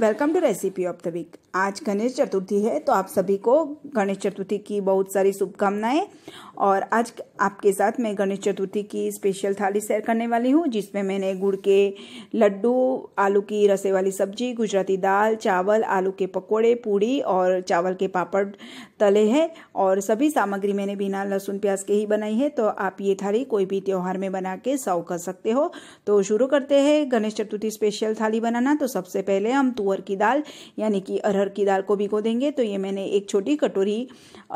welcome to recipe of the week आज गणेश चतुर्थी है तो आप सभी को गणेश चतुर्थी की बहुत सारी शुभकामनाएं और आज आपके साथ मैं गणेश चतुर्थी की स्पेशल थाली शेयर करने वाली हूँ जिसमें मैंने गुड़ के लड्डू आलू की रसे वाली सब्जी गुजराती दाल चावल आलू के पकोड़े पूड़ी और चावल के पापड़ तले हैं और सभी सामग्री मैंने बिना लहसुन प्याज के ही बनाई है तो आप ये थाली कोई भी त्यौहार में बना के सर्व कर सकते हो तो शुरू करते हैं गणेश चतुर्थी स्पेशल थाली बनाना तो सबसे पहले हम तुअर की दाल यानी कि अरहर की दाल को भिगो देंगे तो ये मैंने एक छोटी कटोरी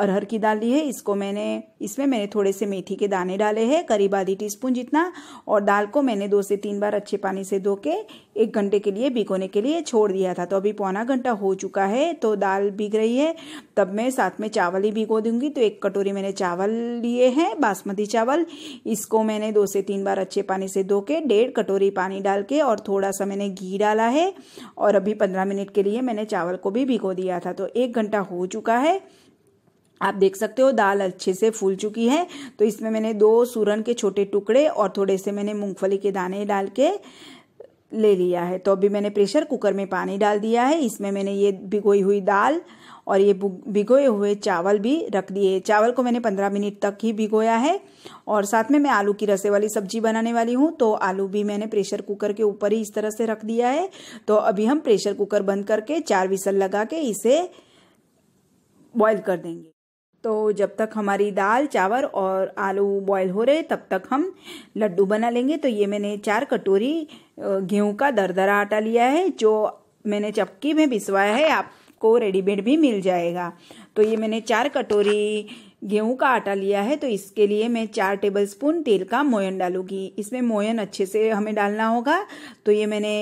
अरहर की दाल ली है इसको मैंने इसमें मैंने थोड़े से मेथी के दाने डाले हैं करीब आधी टीस्पून जितना और दाल को मैंने दो से तीन बार अच्छे पानी से धो के एक घंटे के लिए भिगोने के लिए छोड़ दिया था तो अभी पौना घंटा हो चुका है तो दाल भीग रही है तब मैं साथ में चावल ही भिगो दूंगी तो एक कटोरी मैंने चावल लिए हैं बासमती चावल इसको मैंने दो से तीन बार अच्छे पानी से धो के डेढ़ कटोरी पानी डाल के और थोड़ा सा मैंने घी डाला है और अभी पंद्रह मिनट के लिए मैंने चावल को भी भिगो दिया था तो एक घंटा हो चुका है आप देख सकते हो दाल अच्छे से फूल चुकी है तो इसमें मैंने दो सूरन के छोटे टुकड़े और थोड़े से मैंने मूंगफली के दाने डाल के ले लिया है तो अभी मैंने प्रेशर कुकर में पानी डाल दिया है इसमें मैंने ये भिगोई हुई दाल और ये भिगोए हुए चावल भी रख दिए चावल को मैंने पंद्रह मिनट तक ही भिगोया है और साथ में मैं आलू की रसे वाली सब्जी बनाने वाली हूँ तो आलू भी मैंने प्रेशर कुकर के ऊपर ही इस तरह से रख दिया है तो अभी हम प्रेशर कुकर बंद करके चार विसल लगा के इसे बॉयल कर देंगे तो जब तक हमारी दाल चावल और आलू बॉयल हो रहे तब तक हम लड्डू बना लेंगे तो ये मैंने चार कटोरी गेहूं का दरदरा आटा लिया है जो मैंने चपकी में पिसवाया है आपको रेडीमेड भी मिल जाएगा तो ये मैंने चार कटोरी गेहूं का आटा लिया है तो इसके लिए मैं चार टेबल स्पून तेल का मोयन डालूंगी इसमें मोयन अच्छे से हमें डालना होगा तो ये मैंने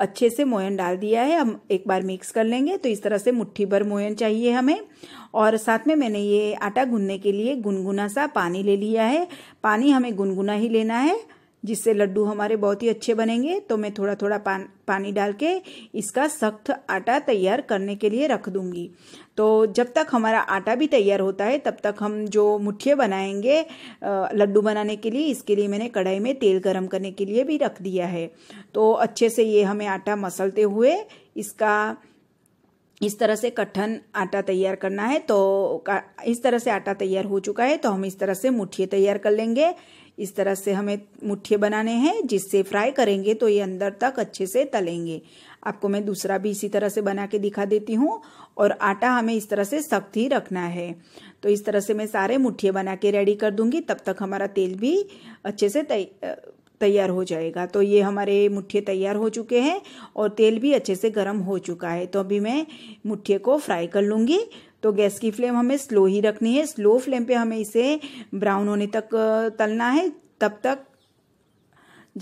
अच्छे से मोयन डाल दिया है हम एक बार मिक्स कर लेंगे तो इस तरह से मुट्ठी भर मोयन चाहिए हमें और साथ में मैंने ये आटा गूंदने के लिए गुनगुना सा पानी ले लिया है पानी हमें गुनगुना ही लेना है जिससे लड्डू हमारे बहुत ही अच्छे बनेंगे तो मैं थोड़ा थोड़ा पान, पानी डाल के इसका सख्त आटा तैयार करने के लिए रख दूंगी तो जब तक हमारा आटा भी तैयार होता है तब तक हम जो मुठ्ठे बनाएंगे लड्डू बनाने के लिए इसके लिए मैंने कढ़ाई में तेल गरम करने के लिए भी रख दिया है तो अच्छे से ये हमें आटा मसलते हुए इसका इस तरह से कठन आटा तैयार करना है तो इस तरह से आटा तैयार हो चुका है तो हम इस तरह से मुठिये तैयार कर लेंगे इस तरह से हमें मुठ्ठे बनाने हैं जिससे फ्राई करेंगे तो ये अंदर तक अच्छे से तलेंगे आपको मैं दूसरा भी इसी तरह से बना के दिखा देती हूँ और आटा हमें इस तरह से सख्त ही रखना है तो इस तरह से मैं सारे मुठ्ठी बना के रेडी कर दूंगी तब तक हमारा तेल भी अच्छे से तैयार हो जाएगा तो ये हमारे मुठ्ठी तैयार हो चुके हैं और तेल भी अच्छे से गर्म हो चुका है तो अभी मैं मुठ्ठी को फ्राई कर लूँगी तो गैस की फ्लेम हमें स्लो ही रखनी है स्लो फ्लेम पे हमें इसे ब्राउन होने तक तलना है तब तक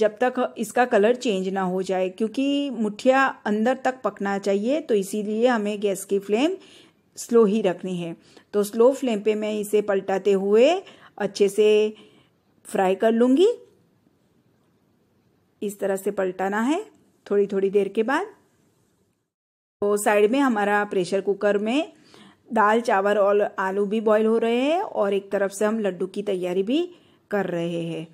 जब तक इसका कलर चेंज ना हो जाए क्योंकि मुठिया अंदर तक पकना चाहिए तो इसीलिए हमें गैस की फ्लेम स्लो ही रखनी है तो स्लो फ्लेम पे मैं इसे पलटाते हुए अच्छे से फ्राई कर लूँगी इस तरह से पलटाना है थोड़ी थोड़ी देर के बाद तो साइड में हमारा प्रेशर कुकर में दाल चावल और आलू भी बॉईल हो रहे हैं और एक तरफ से हम लड्डू की तैयारी भी कर रहे हैं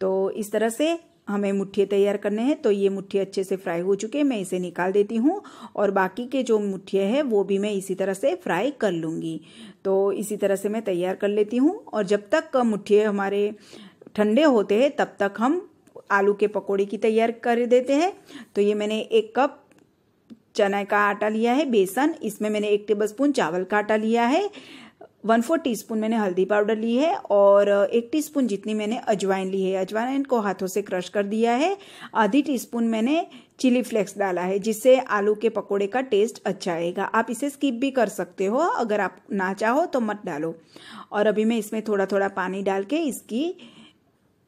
तो इस तरह से हमें मुट्ठी तैयार करने हैं तो ये मुट्ठी अच्छे से फ्राई हो चुके हैं मैं इसे निकाल देती हूँ और बाकी के जो मुट्ठिए हैं वो भी मैं इसी तरह से फ्राई कर लूँगी तो इसी तरह से मैं तैयार कर लेती हूँ और जब तक मुठ्ठी हमारे ठंडे होते हैं तब तक हम आलू के पकौड़े की तैयार कर देते हैं तो ये मैंने एक कप चना का आटा लिया है बेसन इसमें मैंने एक टेबल स्पून चावल का आटा लिया है वन फोर स्पून मैंने हल्दी पाउडर ली है और एक स्पून जितनी मैंने अजवाइन ली है अजवाइन को हाथों से क्रश कर दिया है आधी स्पून मैंने चिली फ्लेक्स डाला है जिससे आलू के पकोड़े का टेस्ट अच्छा आएगा आप इसे स्किप भी कर सकते हो अगर आप ना चाहो तो मत डालो और अभी मैं इसमें थोड़ा थोड़ा पानी डाल के इसकी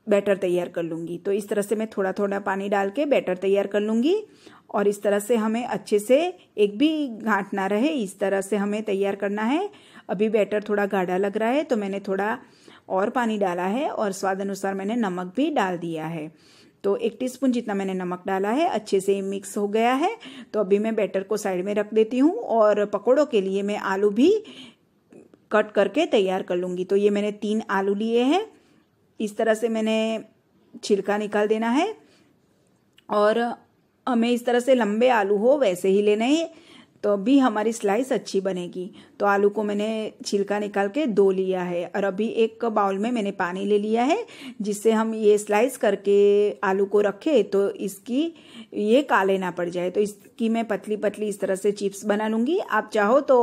बैटर तैयार कर लूँगी तो इस तरह से मैं थोड़ा थोड़ा पानी डाल के बैटर तैयार कर लूँगी और इस तरह से हमें अच्छे से एक भी घाट ना रहे इस तरह से हमें तैयार करना है अभी बैटर थोड़ा गाढ़ा लग रहा है तो मैंने थोड़ा और पानी डाला है और स्वाद अनुसार मैंने नमक भी डाल दिया है तो एक टीस्पून जितना मैंने नमक डाला है अच्छे से मिक्स हो गया है तो अभी मैं बैटर को साइड में रख देती हूँ और पकौड़ों के लिए मैं आलू भी कट करके तैयार कर लूँगी तो ये मैंने तीन आलू लिए हैं इस तरह से मैंने छिलका निकाल देना है और हमें इस तरह से लंबे आलू हो वैसे ही लेने हैं तो भी हमारी स्लाइस अच्छी बनेगी तो आलू को मैंने छिलका निकाल के दो लिया है और अभी एक बाउल में मैंने पानी ले लिया है जिससे हम ये स्लाइस करके आलू को रखें तो इसकी ये काले ना पड़ जाए तो इसकी मैं पतली पतली इस तरह से चिप्स बना लूँगी आप चाहो तो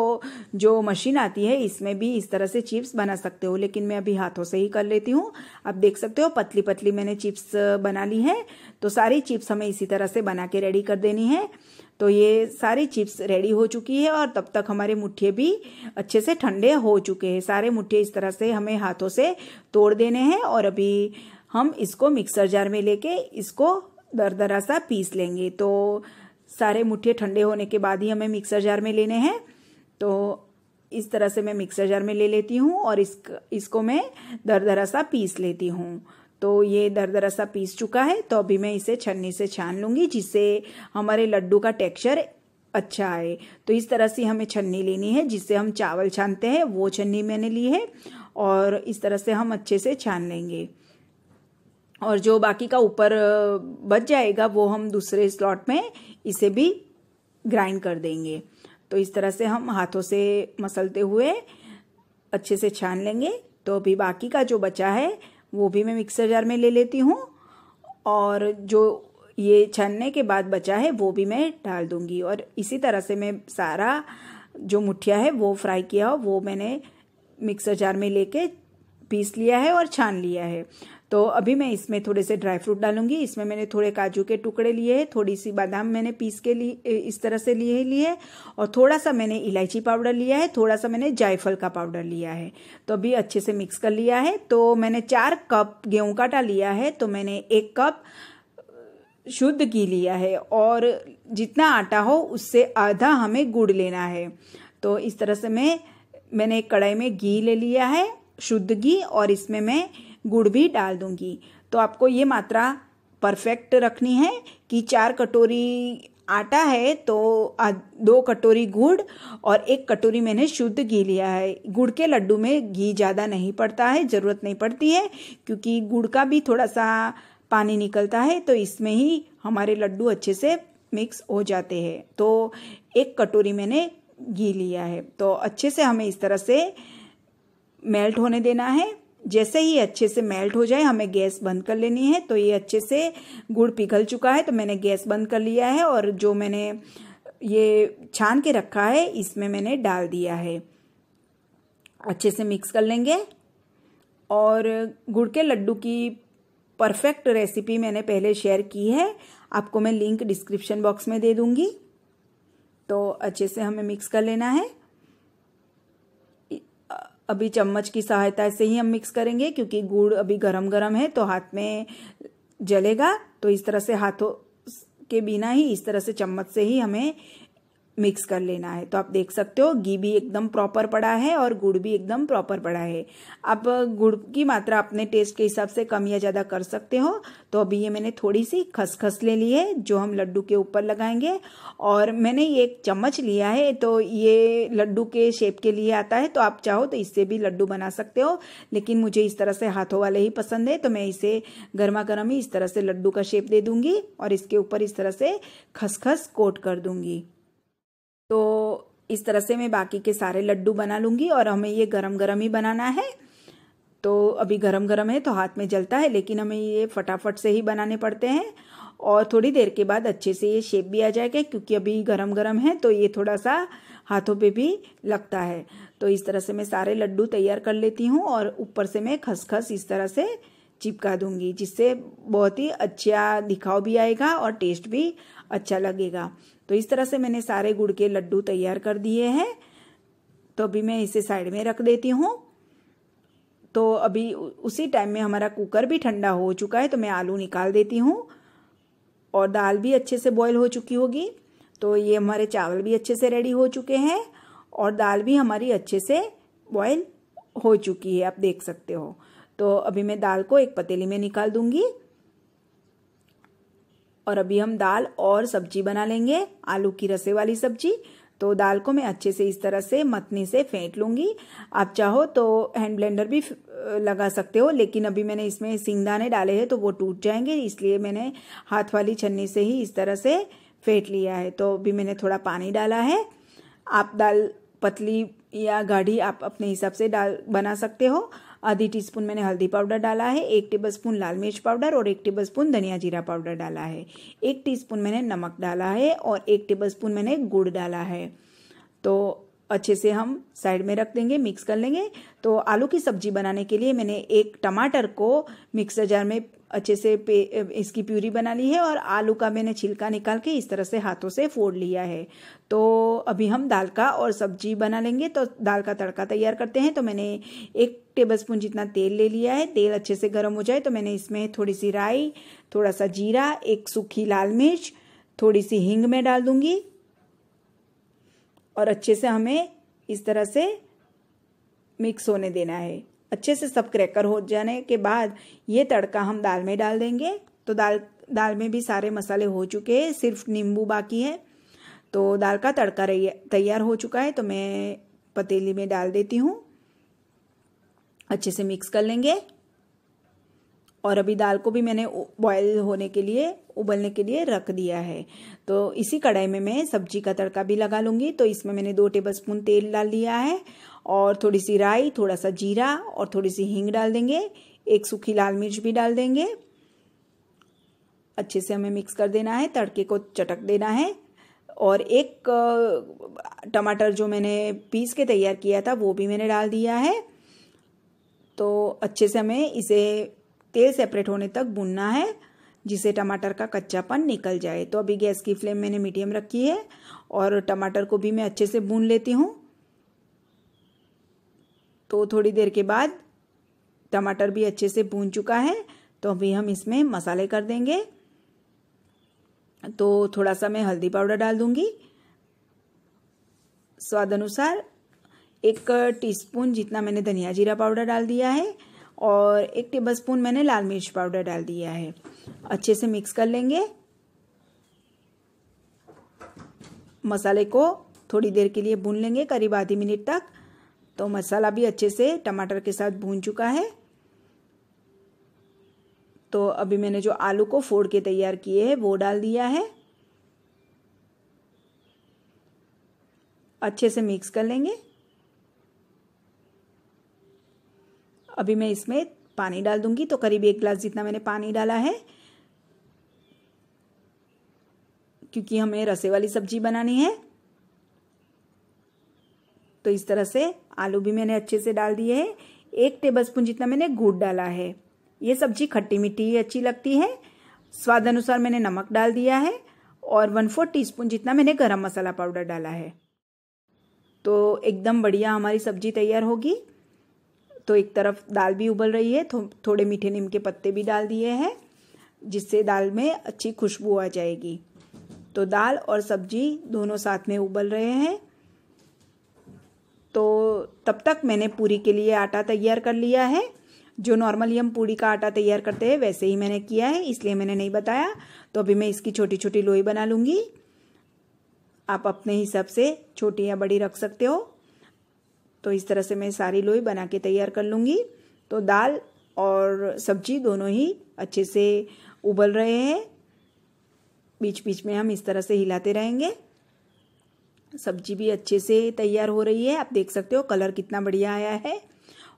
जो मशीन आती है इसमें भी इस तरह से चिप्स बना सकते हो लेकिन मैं अभी हाथों से ही कर लेती हूँ आप देख सकते हो पतली पतली मैंने चिप्स बना ली है तो सारी चिप्स हमें इसी तरह से बना के रेडी कर देनी है तो ये सारी चिप्स रेडी हो चुकी है और तब तक हमारे मुठ्ठे भी अच्छे से ठंडे हो चुके हैं सारे मुठ्ठे इस तरह से हमें हाथों से तोड़ देने हैं और अभी हम इसको मिक्सर जार में लेके इसको दर दरा सा पीस लेंगे तो सारे मुठ्ठे ठंडे होने के बाद ही हमें मिक्सर जार में लेने हैं तो इस तरह से मैं मिक्सर जार में ले लेती हूँ और इस इसको मैं दरा सा पीस लेती हूँ तो ये दर सा पीस चुका है तो अभी मैं इसे छन्नी से छान लूँगी जिससे हमारे लड्डू का टेक्सचर अच्छा आए तो इस तरह से हमें छन्नी लेनी है जिससे हम चावल छानते हैं वो छन्नी मैंने ली है और इस तरह से हम अच्छे से छान लेंगे और जो बाकी का ऊपर बच जाएगा वो हम दूसरे स्लॉट में इसे भी ग्राइंड कर देंगे तो इस तरह से हम हाथों से मसलते हुए अच्छे से छान लेंगे तो अभी बाकी का जो बचा है वो भी मैं मिक्सर जार में ले लेती हूँ और जो ये छनने के बाद बचा है वो भी मैं डाल दूँगी और इसी तरह से मैं सारा जो मुठिया है वो फ्राई किया हो वो मैंने मिक्सर जार में लेके पीस लिया है और छान लिया है तो अभी मैं इसमें थोड़े से ड्राई फ्रूट डालूंगी इसमें मैंने थोड़े काजू के टुकड़े लिए हैं थोड़ी सी बादाम मैंने पीस के लिए इस तरह से लिए लिए और थोड़ा सा मैंने इलायची पाउडर लिया है थोड़ा सा मैंने जायफल का पाउडर लिया है तो अभी अच्छे से मिक्स कर लिया है तो मैंने चार कप गेहूं का आटा लिया है तो मैंने एक कप शुद्ध घी लिया है और जितना आटा हो उससे आधा हमें गुड़ लेना है तो इस तरह से मैं मैंने कढ़ाई में घी ले लिया है शुद्ध घी और इसमें मैं गुड़ भी डाल दूंगी तो आपको ये मात्रा परफेक्ट रखनी है कि चार कटोरी आटा है तो दो कटोरी गुड़ और एक कटोरी मैंने शुद्ध घी लिया है गुड़ के लड्डू में घी ज़्यादा नहीं पड़ता है ज़रूरत नहीं पड़ती है क्योंकि गुड़ का भी थोड़ा सा पानी निकलता है तो इसमें ही हमारे लड्डू अच्छे से मिक्स हो जाते हैं तो एक कटोरी मैंने घी लिया है तो अच्छे से हमें इस तरह से मेल्ट होने देना है जैसे ही अच्छे से मेल्ट हो जाए हमें गैस बंद कर लेनी है तो ये अच्छे से गुड़ पिघल चुका है तो मैंने गैस बंद कर लिया है और जो मैंने ये छान के रखा है इसमें मैंने डाल दिया है अच्छे से मिक्स कर लेंगे और गुड़ के लड्डू की परफेक्ट रेसिपी मैंने पहले शेयर की है आपको मैं लिंक डिस्क्रिप्शन बॉक्स में दे दूंगी तो अच्छे से हमें मिक्स कर लेना है अभी चम्मच की सहायता से ही हम मिक्स करेंगे क्योंकि गुड़ अभी गरम गरम है तो हाथ में जलेगा तो इस तरह से हाथों के बिना ही इस तरह से चम्मच से ही हमें मिक्स कर लेना है तो आप देख सकते हो घी भी एकदम प्रॉपर पड़ा है और गुड़ भी एकदम प्रॉपर पड़ा है आप गुड़ की मात्रा अपने टेस्ट के हिसाब से कम या ज़्यादा कर सकते हो तो अभी ये मैंने थोड़ी सी खसखस ले ली है जो हम लड्डू के ऊपर लगाएंगे और मैंने ये एक चम्मच लिया है तो ये लड्डू के शेप के लिए आता है तो आप चाहो तो इससे भी लड्डू बना सकते हो लेकिन मुझे इस तरह से हाथों वाले ही पसंद है तो मैं इसे गर्मा गर्म ही इस तरह से लड्डू का शेप दे दूंगी और इसके ऊपर इस तरह से खसखस कोट कर दूंगी तो इस तरह से मैं बाकी के सारे लड्डू बना लूंगी और हमें ये गरम गरम ही बनाना है तो अभी गरम गरम है तो हाथ में जलता है लेकिन हमें ये फटाफट से ही बनाने पड़ते हैं और थोड़ी देर के बाद अच्छे से ये शेप भी आ जाएगा क्योंकि अभी गरम गरम है तो ये थोड़ा सा हाथों पे भी लगता है तो इस तरह से मैं सारे लड्डू तैयार कर लेती हूँ और ऊपर से मैं खसखस इस तरह से चिपका दूंगी जिससे बहुत ही अच्छा दिखाव भी आएगा और टेस्ट भी अच्छा लगेगा तो इस तरह से मैंने सारे गुड़ के लड्डू तैयार कर दिए हैं तो अभी मैं इसे साइड में रख देती हूँ तो अभी उसी टाइम में हमारा कुकर भी ठंडा हो चुका है तो मैं आलू निकाल देती हूँ और दाल भी अच्छे से बॉईल हो चुकी होगी तो ये हमारे चावल भी अच्छे से रेडी हो चुके हैं और दाल भी हमारी अच्छे से बॉयल हो चुकी है आप देख सकते हो तो अभी मैं दाल को एक पतीली में निकाल दूंगी और अभी हम दाल और सब्जी बना लेंगे आलू की रसे वाली सब्जी तो दाल को मैं अच्छे से इस तरह से मतनी से फेंट लूंगी आप चाहो तो हैंड ब्लेंडर भी लगा सकते हो लेकिन अभी मैंने इसमें सिंगदाने डाले हैं तो वो टूट जाएंगे इसलिए मैंने हाथ वाली छन्नी से ही इस तरह से फेंट लिया है तो अभी मैंने थोड़ा पानी डाला है आप दाल पतली या गाढ़ी आप अपने हिसाब से डाल बना सकते हो आधी टीस्पून मैंने हल्दी पाउडर डाला है एक टेबलस्पून लाल मिर्च पाउडर और एक टेबलस्पून धनिया जीरा पाउडर डाला है एक टीस्पून मैंने नमक डाला है और एक टेबलस्पून मैंने गुड़ डाला है तो अच्छे से हम साइड में रख देंगे मिक्स कर लेंगे तो आलू की सब्जी बनाने के लिए मैंने एक टमाटर को मिक्सर जार में अच्छे से पे इसकी प्यूरी बना ली है और आलू का मैंने छिलका निकाल के इस तरह से हाथों से फोड़ लिया है तो अभी हम दाल का और सब्जी बना लेंगे तो दाल का तड़का तैयार करते हैं तो मैंने एक टेबलस्पून जितना तेल ले लिया है तेल अच्छे से गर्म हो जाए तो मैंने इसमें थोड़ी सी राई थोड़ा सा जीरा एक सूखी लाल मिर्च थोड़ी सी हींग में डाल दूंगी और अच्छे से हमें इस तरह से मिक्स होने देना है अच्छे से सब क्रैकर हो जाने के बाद ये तड़का हम दाल में डाल देंगे तो दाल दाल में भी सारे मसाले हो चुके हैं सिर्फ नींबू बाकी है तो दाल का तड़का तैयार हो चुका है तो मैं पतीली में डाल देती हूँ अच्छे से मिक्स कर लेंगे और अभी दाल को भी मैंने बॉयल होने के लिए उबलने के लिए रख दिया है तो इसी कढ़ाई में मैं सब्जी का तड़का भी लगा लूंगी तो इसमें मैंने दो टेबल स्पून तेल डाल दिया है और थोड़ी सी राई थोड़ा सा जीरा और थोड़ी सी हींग डाल देंगे एक सूखी लाल मिर्च भी डाल देंगे अच्छे से हमें मिक्स कर देना है तड़के को चटक देना है और एक टमाटर जो मैंने पीस के तैयार किया था वो भी मैंने डाल दिया है तो अच्छे से हमें इसे तेल सेपरेट होने तक बुनना है जिसे टमाटर का कच्चापन निकल जाए तो अभी गैस की फ्लेम मैंने मीडियम रखी है और टमाटर को भी मैं अच्छे से भून लेती हूँ तो थोड़ी देर के बाद टमाटर भी अच्छे से भून चुका है तो अभी हम इसमें मसाले कर देंगे तो थोड़ा सा मैं हल्दी पाउडर डाल दूंगी स्वाद अनुसार एक टीस्पून जितना मैंने धनिया जीरा पाउडर डाल दिया है और एक टेबलस्पून मैंने लाल मिर्च पाउडर डाल दिया है अच्छे से मिक्स कर लेंगे मसाले को थोड़ी देर के लिए भून लेंगे करीब आधी मिनट तक तो मसाला भी अच्छे से टमाटर के साथ भून चुका है तो अभी मैंने जो आलू को फोड़ के तैयार किए हैं वो डाल दिया है अच्छे से मिक्स कर लेंगे अभी मैं इसमें पानी डाल दूंगी तो करीब एक गिलास जितना मैंने पानी डाला है क्योंकि हमें रसे वाली सब्जी बनानी है तो इस तरह से आलू भी मैंने अच्छे से डाल दिए हैं एक टेबल स्पून जितना मैंने गुड़ डाला है ये सब्जी खट्टी मीठी ही अच्छी लगती है स्वाद अनुसार मैंने नमक डाल दिया है और वन फोर टी जितना मैंने गरम मसाला पाउडर डाला है तो एकदम बढ़िया हमारी सब्जी तैयार होगी तो एक तरफ दाल भी उबल रही है थो, थोड़े मीठे नीम के पत्ते भी डाल दिए हैं जिससे दाल में अच्छी खुशबू आ जाएगी तो दाल और सब्जी दोनों साथ में उबल रहे हैं तो तब तक मैंने पूरी के लिए आटा तैयार कर लिया है जो नॉर्मली हम पूरी का आटा तैयार करते हैं वैसे ही मैंने किया है इसलिए मैंने नहीं बताया तो अभी मैं इसकी छोटी छोटी लोई बना लूँगी आप अपने हिसाब से छोटी या बड़ी रख सकते हो तो इस तरह से मैं सारी लोई बना के तैयार कर लूँगी तो दाल और सब्जी दोनों ही अच्छे से उबल रहे हैं बीच बीच में हम इस तरह से हिलाते रहेंगे सब्जी भी अच्छे से तैयार हो रही है आप देख सकते हो कलर कितना बढ़िया आया है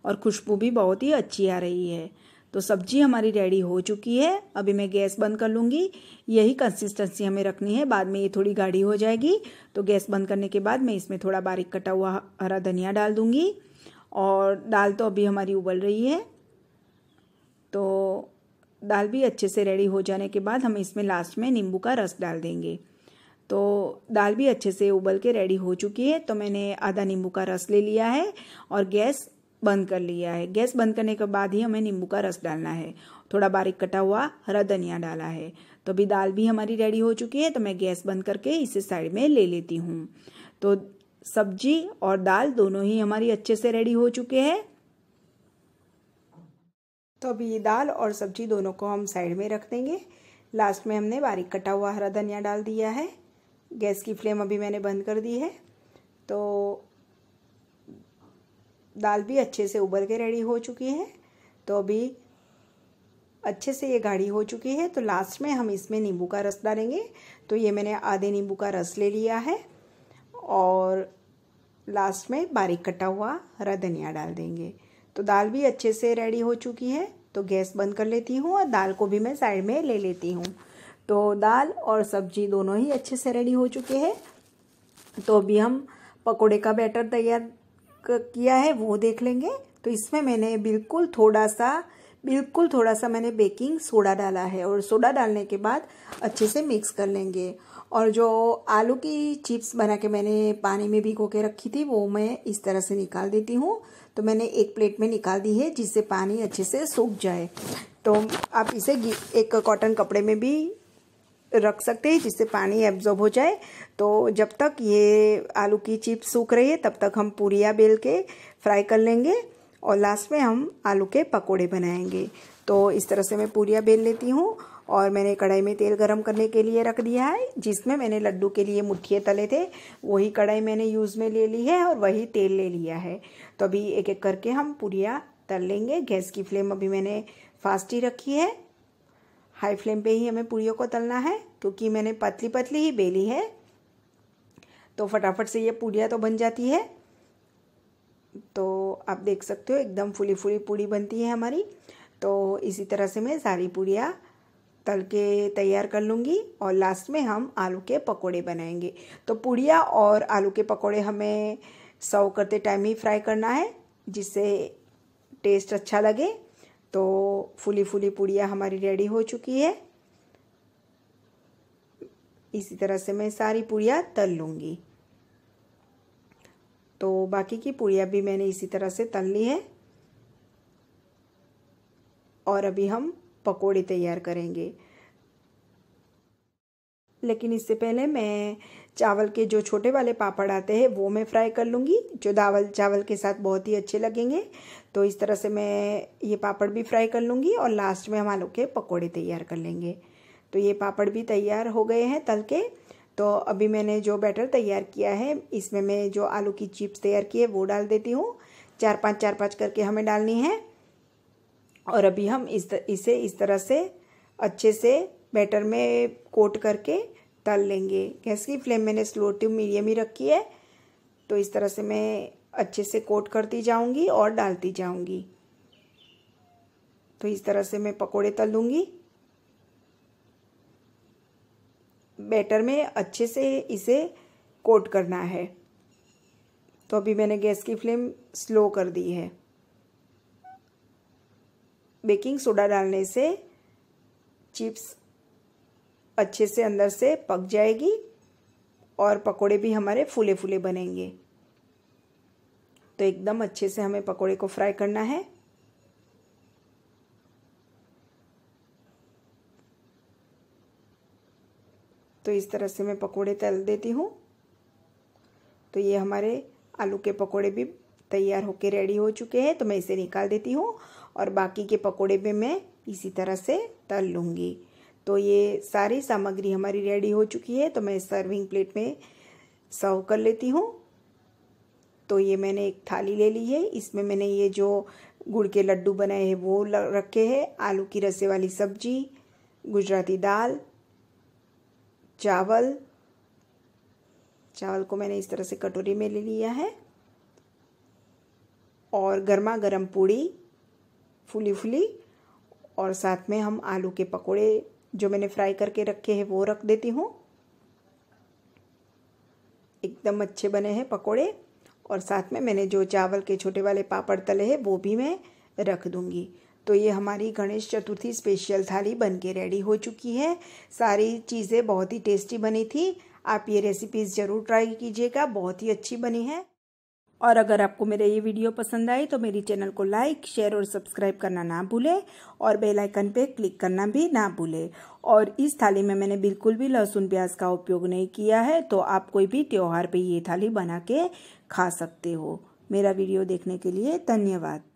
और खुशबू भी बहुत ही अच्छी आ रही है तो सब्जी हमारी रेडी हो चुकी है अभी मैं गैस बंद कर लूँगी यही कंसिस्टेंसी हमें रखनी है बाद में ये थोड़ी गाढ़ी हो जाएगी तो गैस बंद करने के बाद मैं इसमें थोड़ा बारीक कटा हुआ हरा धनिया डाल दूँगी और दाल तो अभी हमारी उबल रही है तो दाल भी अच्छे से रेडी हो जाने के बाद हम इसमें लास्ट में नींबू का रस डाल देंगे तो दाल भी अच्छे से उबल के रेडी हो चुकी है तो मैंने आधा नींबू का रस ले लिया है और गैस बंद कर लिया है गैस बंद करने के बाद ही हमें नींबू का रस डालना है थोड़ा बारीक कटा हुआ हरा धनिया डाला है तो अभी दाल भी हमारी रेडी हो चुकी है तो मैं गैस बंद करके इसे साइड में ले लेती हूँ तो सब्जी और दाल दोनों ही हमारी अच्छे से रेडी हो चुके हैं तो अभी दाल और सब्जी दोनों को हम साइड में रख देंगे लास्ट में हमने बारीक कटा हुआ हरा धनिया डाल दिया है गैस की फ्लेम अभी मैंने बंद कर दी है तो दाल भी अच्छे से उबर के रेडी हो चुकी है तो अभी अच्छे से ये गाढ़ी हो चुकी है तो लास्ट में हम इसमें नींबू का रस डालेंगे तो ये मैंने आधे नींबू का रस ले लिया है और लास्ट में बारीक कटा हुआ हरा धनिया डाल देंगे तो दाल भी अच्छे से रेडी हो चुकी है तो गैस बंद कर लेती हूँ और दाल को भी मैं साइड में ले लेती हूँ तो दाल और सब्जी दोनों ही अच्छे से रेडी हो चुके हैं तो अभी हम पकोड़े का बैटर तैयार किया है वो देख लेंगे तो इसमें मैंने बिल्कुल थोड़ा सा बिल्कुल थोड़ा सा मैंने बेकिंग सोडा डाला है और सोडा डालने के बाद अच्छे से मिक्स कर लेंगे और जो आलू की चिप्स बना के मैंने पानी में भिगो के रखी थी वो मैं इस तरह से निकाल देती हूँ तो मैंने एक प्लेट में निकाल दी है जिससे पानी अच्छे से सूख जाए तो आप इसे एक कॉटन कपड़े में भी रख सकते हैं जिससे पानी एब्जॉर्ब हो जाए तो जब तक ये आलू की चिप्स सूख रही है तब तक हम पूरियाँ बेल के फ्राई कर लेंगे और लास्ट में हम आलू के पकोड़े बनाएंगे तो इस तरह से मैं पूरियाँ बेल लेती हूँ और मैंने कढ़ाई में तेल गरम करने के लिए रख दिया है जिसमें मैंने लड्डू के लिए मुठ्ठिए तले थे वही कढ़ाई मैंने यूज़ में ले ली है और वही तेल ले लिया है तो अभी एक एक करके हम पूरियाँ तल लेंगे गैस की फ्लेम अभी मैंने फास्ट ही रखी है हाई फ्लेम पे ही हमें पूड़ियों को तलना है क्योंकि मैंने पतली पतली ही बेली है तो फटाफट से ये पूड़िया तो बन जाती है तो आप देख सकते हो एकदम फुली फुली पूड़ी बनती है हमारी तो इसी तरह से मैं सारी पूड़ियाँ तल के तैयार कर लूँगी और लास्ट में हम आलू के पकोड़े बनाएंगे तो पूड़िया और आलू के पकोड़े हमें सर्व करते टाइम ही फ्राई करना है जिससे टेस्ट अच्छा लगे तो फूली फूली पुड़िया हमारी रेडी हो चुकी है इसी तरह से मैं सारी पुड़िया तल लूँगी तो बाकी की पुड़िया भी मैंने इसी तरह से तल ली है और अभी हम पकोड़े तैयार करेंगे लेकिन इससे पहले मैं चावल के जो छोटे वाले पापड़ आते हैं वो मैं फ्राई कर लूँगी जो दावल चावल के साथ बहुत ही अच्छे लगेंगे तो इस तरह से मैं ये पापड़ भी फ्राई कर लूँगी और लास्ट में हम आलू के पकौड़े तैयार कर लेंगे तो ये पापड़ भी तैयार हो गए हैं तल के तो अभी मैंने जो बैटर तैयार किया है इसमें मैं जो आलू की चिप्स तैयार की है वो डाल देती हूँ चार पाँच चार पाँच करके हमें डालनी है और अभी हम इस इसे इस तरह से अच्छे से बैटर में कोट करके तल लेंगे गैस की फ्लेम मैंने स्लो टू मीडियम ही रखी है तो इस तरह से मैं अच्छे से कोट करती जाऊंगी और डालती जाऊंगी तो इस तरह से मैं पकोड़े तल लूंगी बैटर में अच्छे से इसे कोट करना है तो अभी मैंने गैस की फ्लेम स्लो कर दी है बेकिंग सोडा डालने से चिप्स अच्छे से अंदर से पक जाएगी और पकोड़े भी हमारे फूले फूले बनेंगे तो एकदम अच्छे से हमें पकोड़े को फ्राई करना है तो इस तरह से मैं पकोड़े तल देती हूँ तो ये हमारे आलू के पकोड़े भी तैयार होके रेडी हो चुके हैं तो मैं इसे निकाल देती हूँ और बाकी के पकोड़े भी मैं इसी तरह से तल लूँगी तो ये सारी सामग्री हमारी रेडी हो चुकी है तो मैं सर्विंग प्लेट में सर्व कर लेती हूँ तो ये मैंने एक थाली ले ली है इसमें मैंने ये जो गुड़ के लड्डू बनाए हैं वो रखे हैं आलू की रसे वाली सब्जी गुजराती दाल चावल चावल को मैंने इस तरह से कटोरी में ले लिया है और गर्मा गर्म पूड़ी फुली फुली और साथ में हम आलू के पकोड़े जो मैंने फ्राई करके रखे हैं वो रख देती हूँ एकदम अच्छे बने हैं पकोड़े और साथ में मैंने जो चावल के छोटे वाले पापड़ तले हैं वो भी मैं रख दूँगी तो ये हमारी गणेश चतुर्थी स्पेशल थाली बन के रेडी हो चुकी है सारी चीज़ें बहुत ही टेस्टी बनी थी आप ये रेसिपीज़ ज़रूर ट्राई कीजिएगा बहुत ही अच्छी बनी है और अगर आपको मेरा ये वीडियो पसंद आए तो मेरी चैनल को लाइक शेयर और सब्सक्राइब करना ना भूलें और बेल आइकन पे क्लिक करना भी ना भूलें और इस थाली में मैंने बिल्कुल भी लहसुन प्याज का उपयोग नहीं किया है तो आप कोई भी त्यौहार पे ये थाली बना के खा सकते हो मेरा वीडियो देखने के लिए धन्यवाद